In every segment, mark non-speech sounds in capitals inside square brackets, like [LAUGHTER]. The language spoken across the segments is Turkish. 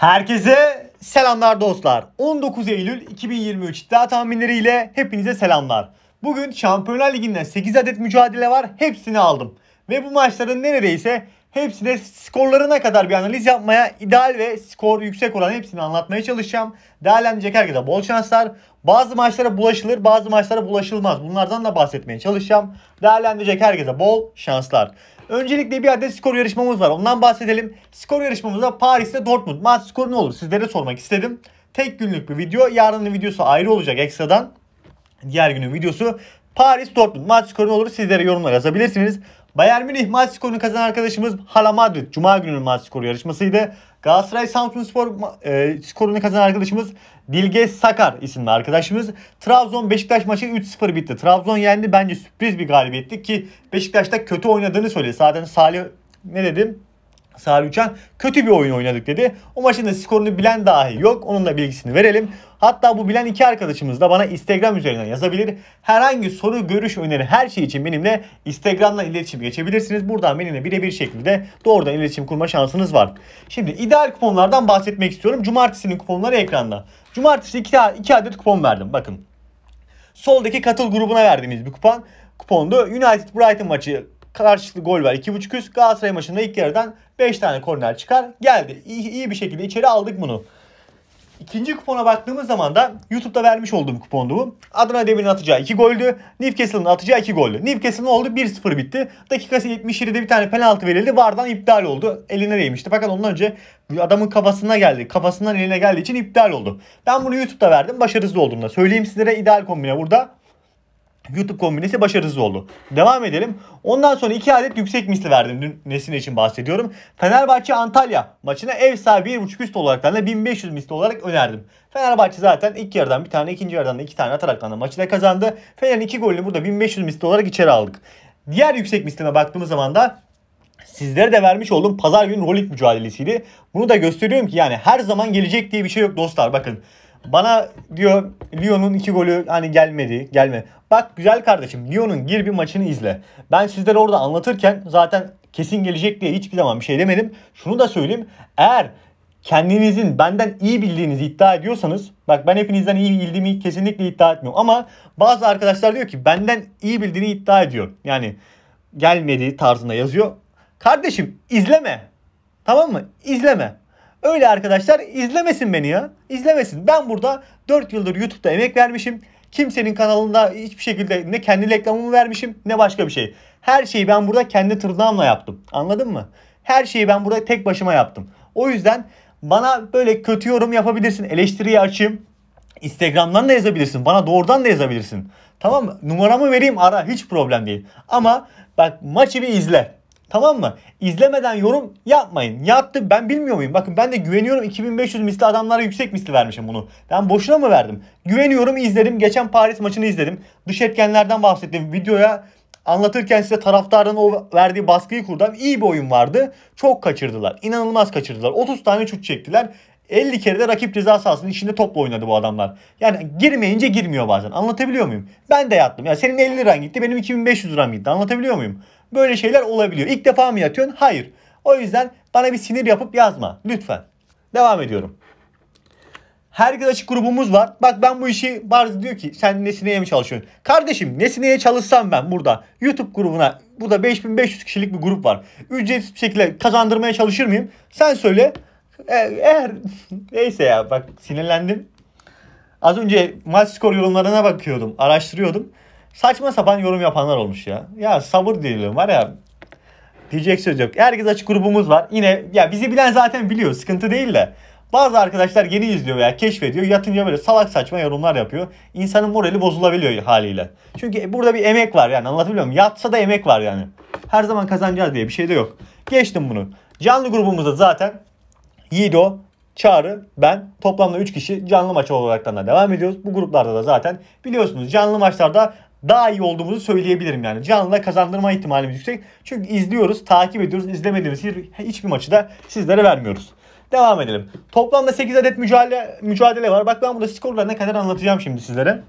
Herkese selamlar dostlar. 19 Eylül 2023 iddia tahminleriyle hepinize selamlar. Bugün Şampiyonlar Ligi'nden 8 adet mücadele var. Hepsini aldım. Ve bu maçların neredeyse Hepsine skorlarına kadar bir analiz yapmaya ideal ve skor yüksek olan hepsini anlatmaya çalışacağım. Değerlendirecek herkese bol şanslar. Bazı maçlara bulaşılır bazı maçlara bulaşılmaz. Bunlardan da bahsetmeye çalışacağım. Değerlendirecek herkese bol şanslar. Öncelikle bir adet skor yarışmamız var. Ondan bahsedelim. Skor yarışmamızda Paris'te Dortmund. Maç skoru ne olur? Sizlere sormak istedim. Tek günlük bir video. Yarının videosu ayrı olacak ekstradan. Diğer günün videosu Paris Dortmund maç skoru ne olur sizlere yorumlar yazabilirsiniz. Bayern Münih maç skorunu kazanan arkadaşımız Hala Madrid. Cuma günü maç skoru yarışmasıydı. Galatasaray Samsunspor e, skorunu kazanan arkadaşımız Dilge Sakar isimli arkadaşımız. Trabzon Beşiktaş maçı 3-0 bitti. Trabzon yendi bence sürpriz bir galibiyetti ki Beşiktaş'ta kötü oynadığını söyledi. Zaten Salih ne dedim? Sarı Uçan kötü bir oyun oynadık dedi. O maçın da skorunu bilen dahi yok. Onun da bilgisini verelim. Hatta bu bilen iki arkadaşımız da bana Instagram üzerinden yazabilir. Herhangi soru, görüş, öneri her şey için benimle Instagram'dan iletişim geçebilirsiniz. Buradan benimle birebir şekilde doğrudan iletişim kurma şansınız var. Şimdi ideal kuponlardan bahsetmek istiyorum. Cumartesinin kuponları ekranda. Cumartesi iki iki adet kupon verdim. Bakın. Soldaki katıl grubuna verdiğimiz bir kupon. Kupondu. United Brighton maçı karşılıklı gol var. 2.5 üst Galatasaray maçında ilk yarıdan 5 tane korner çıkar. Geldi. İyi, iyi bir şekilde içeri aldık bunu. İkinci kupona baktığımız zaman da YouTube'da vermiş olduğum kupondu bu. Adana Demir'in atacağı 2 goldü. Newcastle'ın atacağı 2 goldü. Newcastle'ın oldu 1-0 bitti. Dakikası 77'de bir tane penaltı verildi. Vardan iptal oldu. Eline değmişti. Fakat ondan önce adamın kafasına geldi. Kafasından eline geldiği için iptal oldu. Ben bunu YouTube'da verdim. Başarısız olduğumda. Söyleyeyim sizlere ideal kombine burada YouTube kombinesi başarısız oldu. Devam edelim. Ondan sonra iki adet yüksek misli verdim. Dün Nesine için bahsediyorum. Fenerbahçe Antalya maçına ev sahibi 1.5 misli olarak da 1500 misli olarak önerdim. Fenerbahçe zaten ilk yarıdan bir tane, ikinci yarıdan da iki tane ataraktan da maçı da kazandı. Fener'in iki golünü burada 1500 misli olarak içeri aldık. Diğer yüksek mislime baktığımız zaman da sizlere de vermiş olduğum pazar günü rolik mücadelesiydi. Bunu da gösteriyorum ki yani her zaman gelecek diye bir şey yok dostlar bakın. Bana diyor Lyon'un iki golü hani gelmedi. Gelme. Bak güzel kardeşim Lyon'un gir bir maçını izle. Ben sizlere orada anlatırken zaten kesin gelecek diye hiçbir zaman bir şey demedim. Şunu da söyleyeyim. Eğer kendinizin benden iyi bildiğinizi iddia ediyorsanız bak ben hepinizden iyi bildiğimi kesinlikle iddia etmiyorum ama bazı arkadaşlar diyor ki benden iyi bildiğini iddia ediyor. Yani gelmedi tarzında yazıyor. Kardeşim izleme. Tamam mı? İzleme. Öyle arkadaşlar izlemesin beni ya. İzlemesin. Ben burada 4 yıldır YouTube'da emek vermişim. Kimsenin kanalında hiçbir şekilde ne kendi reklamımı vermişim ne başka bir şey. Her şeyi ben burada kendi tırnağımla yaptım. Anladın mı? Her şeyi ben burada tek başıma yaptım. O yüzden bana böyle kötü yorum yapabilirsin. Eleştiriyi açayım. Instagram'dan da yazabilirsin. Bana doğrudan da yazabilirsin. Tamam mı? Numaramı vereyim ara. Hiç problem değil. Ama bak maçı bir izle. Tamam mı? İzlemeden yorum yapmayın. Yaptı ben bilmiyor muyum? Bakın ben de güveniyorum 2500 misli adamlara yüksek misli vermişim bunu. Ben boşuna mı verdim? Güveniyorum izledim. Geçen Paris maçını izledim. Dış etkenlerden bahsettim. Videoya anlatırken size taraftarın o verdiği baskıyı kurdum. İyi bir oyun vardı. Çok kaçırdılar. İnanılmaz kaçırdılar. 30 tane çut çektiler. 50 kere de rakip ceza sahasının içinde topla oynadı bu adamlar. Yani girmeyince girmiyor bazen. Anlatabiliyor muyum? Ben de yattım. Ya senin 50 liran gitti, benim 2500 liram gitti. Anlatabiliyor muyum? Böyle şeyler olabiliyor. İlk defa mı yatıyorsun? Hayır. O yüzden bana bir sinir yapıp yazma. Lütfen. Devam ediyorum. Herkes açık grubumuz var. Bak ben bu işi Barz diyor ki sen Nesine'ye mi çalışıyorsun? Kardeşim Nesine'ye çalışsam ben burada YouTube grubuna burada 5500 kişilik bir grup var. Ücretsiz bir şekilde kazandırmaya çalışır mıyım? Sen söyle. E, eğer [LAUGHS] neyse ya bak sinirlendim. Az önce maç skor yorumlarına bakıyordum, araştırıyordum. Saçma sapan yorum yapanlar olmuş ya. Ya sabır diyelim var ya. Diyecek söz yok. Herkes açık grubumuz var. Yine ya bizi bilen zaten biliyor. Sıkıntı değil de. Bazı arkadaşlar yeni izliyor veya keşfediyor. Yatınca böyle salak saçma yorumlar yapıyor. İnsanın morali bozulabiliyor haliyle. Çünkü burada bir emek var yani anlatabiliyor muyum? Yatsa da emek var yani. Her zaman kazanacağız diye bir şey de yok. Geçtim bunu. Canlı grubumuzda zaten Yido, Çağrı, ben toplamda 3 kişi canlı maç olaraktan da devam ediyoruz. Bu gruplarda da zaten biliyorsunuz canlı maçlarda daha iyi olduğumuzu söyleyebilirim yani. Canlı kazandırma ihtimalimiz yüksek. Çünkü izliyoruz, takip ediyoruz. İzlemediğimiz hiçbir maçı da sizlere vermiyoruz. Devam edelim. Toplamda 8 adet mücadele, mücadele var. Bak ben burada ne kadar anlatacağım şimdi sizlere.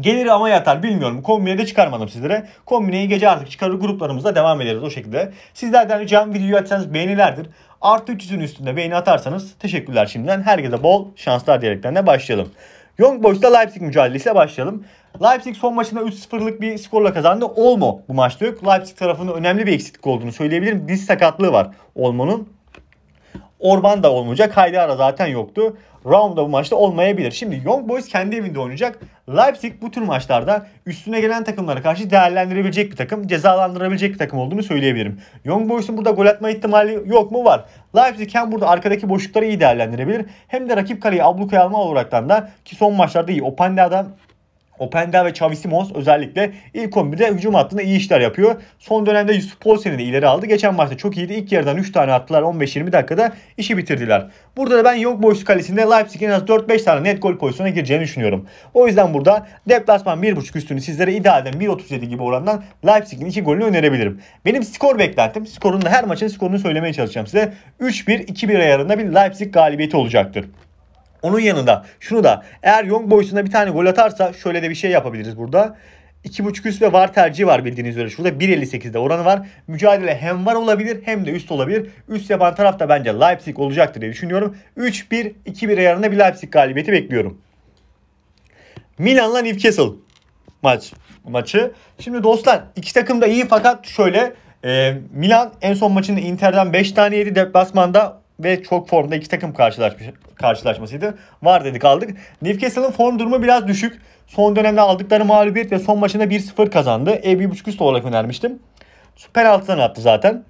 Gelir ama yatar bilmiyorum. Kombine de çıkarmadım sizlere. Kombineyi gece artık çıkarır gruplarımızda devam ederiz o şekilde. Sizlerden ricam videoyu atsanız beğenilerdir. Artı 300'ün üstünde beğeni atarsanız teşekkürler şimdiden. Herkese bol şanslar diyerekten de başlayalım. Young Boys'ta Leipzig mücadelesiyle başlayalım. Leipzig son maçında 3-0'lık bir skorla kazandı. Olmo bu maçta yok. Leipzig tarafında önemli bir eksiklik olduğunu söyleyebilirim. Diz sakatlığı var Olmo'nun. Orban da olmayacak. Haydara zaten yoktu roundda bu maçta olmayabilir. Şimdi Young Boys kendi evinde oynayacak. Leipzig bu tür maçlarda üstüne gelen takımlara karşı değerlendirebilecek bir takım, cezalandırabilecek bir takım olduğunu söyleyebilirim. Young Boys'un burada gol atma ihtimali yok mu? Var. Leipzig hem burada arkadaki boşlukları iyi değerlendirebilir hem de rakip kaleyi ablukaya alma olaraktan da ki son maçlarda iyi. Openda'dan Openda ve Xavi Simons özellikle ilk 11'de hücum hattında iyi işler yapıyor. Son dönemde Yusuf Poulsen'i de ileri aldı. Geçen maçta çok iyiydi. İlk yarıdan 3 tane attılar. 15-20 dakikada işi bitirdiler. Burada da ben Young Boys kalesinde Leipzig'in en az 4-5 tane net gol pozisyona gireceğini düşünüyorum. O yüzden burada deplasman 1.5 üstünü sizlere idealden 1.37 gibi orandan Leipzig'in 2 golünü önerebilirim. Benim skor beklentim skorunu her maçın skorunu söylemeye çalışacağım size. 3-1-2-1 ayarında bir Leipzig galibiyeti olacaktır. Onun yanında şunu da eğer Young Boys'una bir tane gol atarsa şöyle de bir şey yapabiliriz burada. 2.5 üst ve var tercihi var bildiğiniz üzere. Şurada 1.58'de oranı var. Mücadele hem var olabilir hem de üst olabilir. Üst yapan taraf da bence Leipzig olacaktır diye düşünüyorum. 3-1, 2-1 ayarında bir Leipzig galibiyeti bekliyorum. Milan'la Newcastle maç maçı. Şimdi dostlar iki takım da iyi fakat şöyle e, Milan en son maçını Inter'den 5 tane yedi deplasmanda ve çok formda iki takım karşılaşmış, karşılaşmasıydı. Var dedik aldık. Newcastle'ın form durumu biraz düşük. Son dönemde aldıkları mağlubiyet ve son maçında 1-0 kazandı. E 1.5 üst olarak önermiştim. Penaltıdan attı zaten.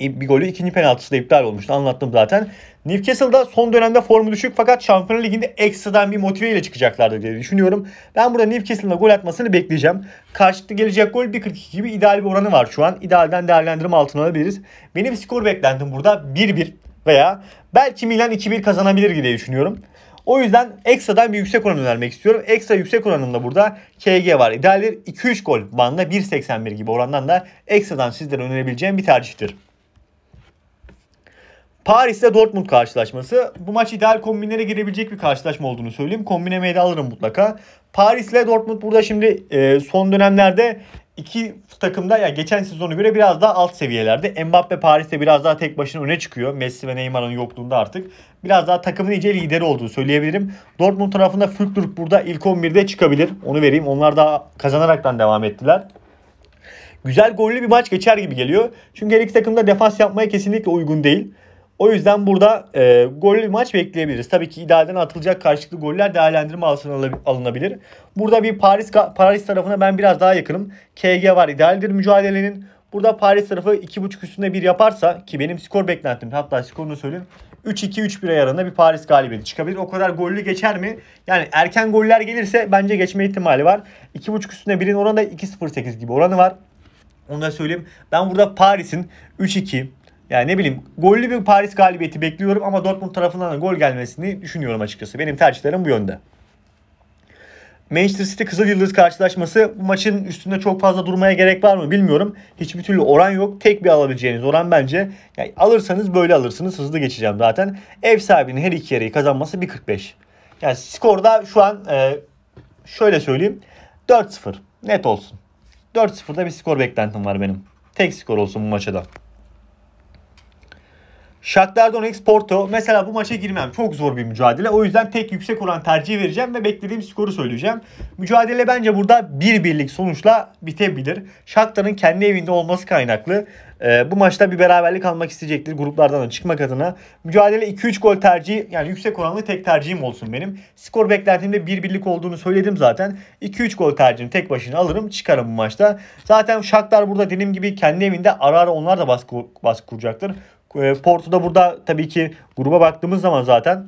E, bir golü ikinci penaltısı da iptal olmuştu. Anlattım zaten. Newcastle'da son dönemde formu düşük fakat Şampiyonlar Ligi'nde ekstradan bir motive ile çıkacaklardır diye düşünüyorum. Ben burada Newcastle'ın gol atmasını bekleyeceğim. Karşılıklı gelecek gol 1.42 gibi ideal bir oranı var şu an. İdealden değerlendirme altına alabiliriz. Benim skor beklentim burada 1-1 veya belki Milan 2-1 kazanabilir diye düşünüyorum. O yüzden ekstradan bir yüksek oran önermek istiyorum. Ekstra yüksek oranında burada KG var. İdealdir 2-3 gol bandında 1.81 gibi orandan da ekstradan sizlere önerebileceğim bir tercihtir. Paris'te Dortmund karşılaşması. Bu maç ideal kombinlere girebilecek bir karşılaşma olduğunu söyleyeyim. Kombinemeyi de alırım mutlaka. Paris ile Dortmund burada şimdi e, son dönemlerde iki takımda ya yani geçen sezonu göre biraz daha alt seviyelerde. Mbappe Paris'te biraz daha tek başına öne çıkıyor. Messi ve Neymar'ın yokluğunda artık. Biraz daha takımın iyice lideri olduğunu söyleyebilirim. Dortmund tarafında Fülklürk burada ilk 11'de çıkabilir. Onu vereyim. Onlar da kazanaraktan devam ettiler. Güzel gollü bir maç geçer gibi geliyor. Çünkü her iki takım da defans yapmaya kesinlikle uygun değil. O yüzden burada e, gollü maç bekleyebiliriz. Tabii ki idealden atılacak karşılıklı goller değerlendirme altına alınabilir. Burada bir Paris Paris tarafına ben biraz daha yakınım. KG var idealdir mücadelenin. Burada Paris tarafı 2.5 üstünde bir yaparsa ki benim skor beklentim hatta skorunu söyleyeyim. 3-2-3-1 ayarında bir Paris galibiyeti çıkabilir. O kadar gollü geçer mi? Yani erken goller gelirse bence geçme ihtimali var. 2.5 üstünde 1'in oranı da 2.08 gibi oranı var. Onu da söyleyeyim. Ben burada Paris'in 3-2, yani ne bileyim gollü bir Paris galibiyeti bekliyorum ama Dortmund tarafından da gol gelmesini düşünüyorum açıkçası. Benim tercihlerim bu yönde. Manchester City Kızıl Yıldız karşılaşması bu maçın üstünde çok fazla durmaya gerek var mı bilmiyorum. Hiçbir türlü oran yok. Tek bir alabileceğiniz oran bence. Yani alırsanız böyle alırsınız. Hızlı geçeceğim zaten. Ev sahibinin her iki yarıyı kazanması 1.45. Yani skorda şu an e, şöyle söyleyeyim. 4-0 net olsun. 4-0'da bir skor beklentim var benim. Tek skor olsun bu maçta. Shakhtar Donetsk Porto mesela bu maça girmem. Çok zor bir mücadele. O yüzden tek yüksek oran tercihi vereceğim ve beklediğim skoru söyleyeceğim. Mücadele bence burada bir birlik sonuçla bitebilir. Shakhtar'ın kendi evinde olması kaynaklı. E, bu maçta bir beraberlik almak isteyecektir gruplardan da çıkmak adına. Mücadele 2-3 gol tercihi yani yüksek oranlı tek tercihim olsun benim. Skor beklentimde bir birlik olduğunu söyledim zaten. 2-3 gol tercihini tek başına alırım çıkarım bu maçta. Zaten Shakhtar burada dediğim gibi kendi evinde ara ara onlar da baskı, baskı kuracaktır. E, Porto da burada tabii ki gruba baktığımız zaman zaten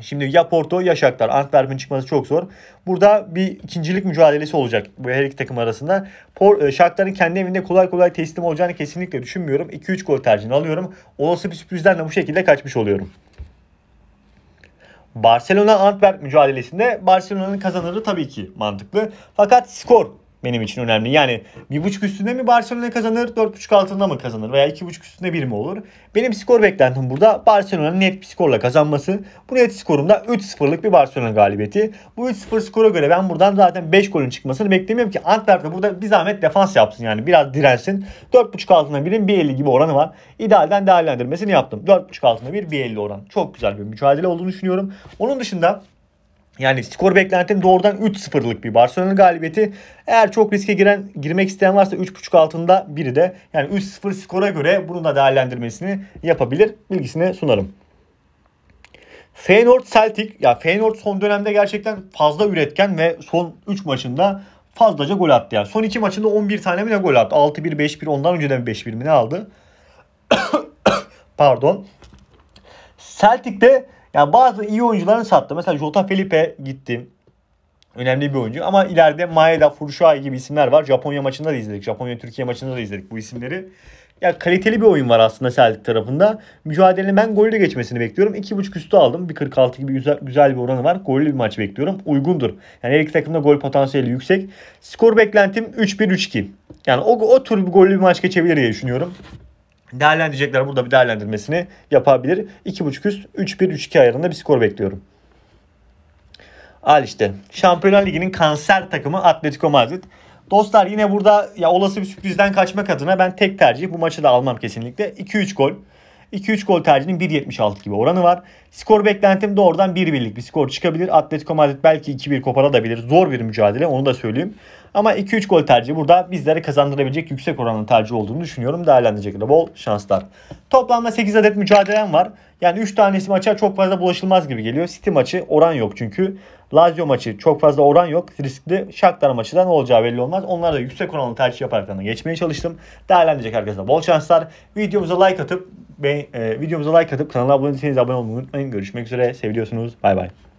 Şimdi ya Porto ya Shakhtar. Antwerp'in çıkması çok zor. Burada bir ikincilik mücadelesi olacak bu her iki takım arasında. Por, e, Shakhtar'ın kendi evinde kolay kolay teslim olacağını kesinlikle düşünmüyorum. 2-3 gol tercihini alıyorum. Olası bir sürprizden de bu şekilde kaçmış oluyorum. Barcelona Antwerp mücadelesinde Barcelona'nın kazanırı tabii ki mantıklı. Fakat skor benim için önemli. Yani bir buçuk üstünde mi Barcelona kazanır, dört buçuk altında mı kazanır veya iki buçuk üstünde 1 mi olur? Benim skor beklentim burada Barcelona'nın net bir skorla kazanması. Bu net skorumda 3-0'lık bir Barcelona galibiyeti. Bu 3-0 skora göre ben buradan zaten 5 golün çıkmasını beklemiyorum ki Antwerp burada bir zahmet defans yapsın yani biraz dirensin. Dört buçuk altında birin 1.50 gibi oranı var. İdealden değerlendirmesini yaptım. Dört buçuk altında bir bir 1.50 oran. Çok güzel bir mücadele olduğunu düşünüyorum. Onun dışında yani skor beklentim doğrudan 3-0'lık bir Barcelona galibiyeti. Eğer çok riske giren girmek isteyen varsa 3.5 altında biri de yani 3-0 skora göre bunu da değerlendirmesini yapabilir. Bilgisini sunarım. Feyenoord Celtic ya Feyenoord son dönemde gerçekten fazla üretken ve son 3 maçında fazlaca gol attı. Yani son 2 maçında 11 tane mi ne gol attı? 6-1 5-1 ondan önce de 5-1 mi ne aldı? [COUGHS] Pardon. Celtic de yani bazı iyi oyuncularını sattı. Mesela Jota Felipe gitti. Önemli bir oyuncu ama ileride Maeda, Furushai gibi isimler var. Japonya maçında da izledik. Japonya-Türkiye maçında da izledik bu isimleri. Ya kaliteli bir oyun var aslında Celtic tarafında. Mücadelenin ben golü geçmesini bekliyorum. 2.5 üstü aldım. 1.46 gibi güzel, güzel bir oranı var. Gollü bir maç bekliyorum. Uygundur. Yani her iki takımda gol potansiyeli yüksek. Skor beklentim 3-1-3-2. Yani o, o tür bir gollü bir maç geçebilir diye düşünüyorum değerlendirecekler burada bir değerlendirmesini yapabilir. 2.5 üst 3-1-3-2 ayarında bir skor bekliyorum. Al işte. Şampiyonlar Ligi'nin kanser takımı Atletico Madrid. Dostlar yine burada ya olası bir sürprizden kaçmak adına ben tek tercih bu maçı da almam kesinlikle. 2-3 gol. 2-3 gol tercihinin 1.76 gibi oranı var. Skor beklentim doğrudan oradan 1 bir bir skor çıkabilir. Atletico Madrid belki 2-1 koparabilir. Zor bir mücadele onu da söyleyeyim. Ama 2-3 gol tercihi burada bizlere kazandırabilecek yüksek oranın tercih olduğunu düşünüyorum. Değerlendirecekler bol şanslar. Toplamda 8 adet mücadelem var. Yani 3 tanesi maça çok fazla bulaşılmaz gibi geliyor. City maçı oran yok çünkü. Lazio maçı çok fazla oran yok. Riskli Shakhtar maçı da ne olacağı belli olmaz. Onlara da yüksek oranlı tercih yaparak geçmeye çalıştım. Değerlendirecek herkese bol şanslar. Videomuza like atıp ve, e, videomuza like atıp kanala abone değilseniz abone olmayı unutmayın. Görüşmek üzere. seviyorsunuz. Bay bay.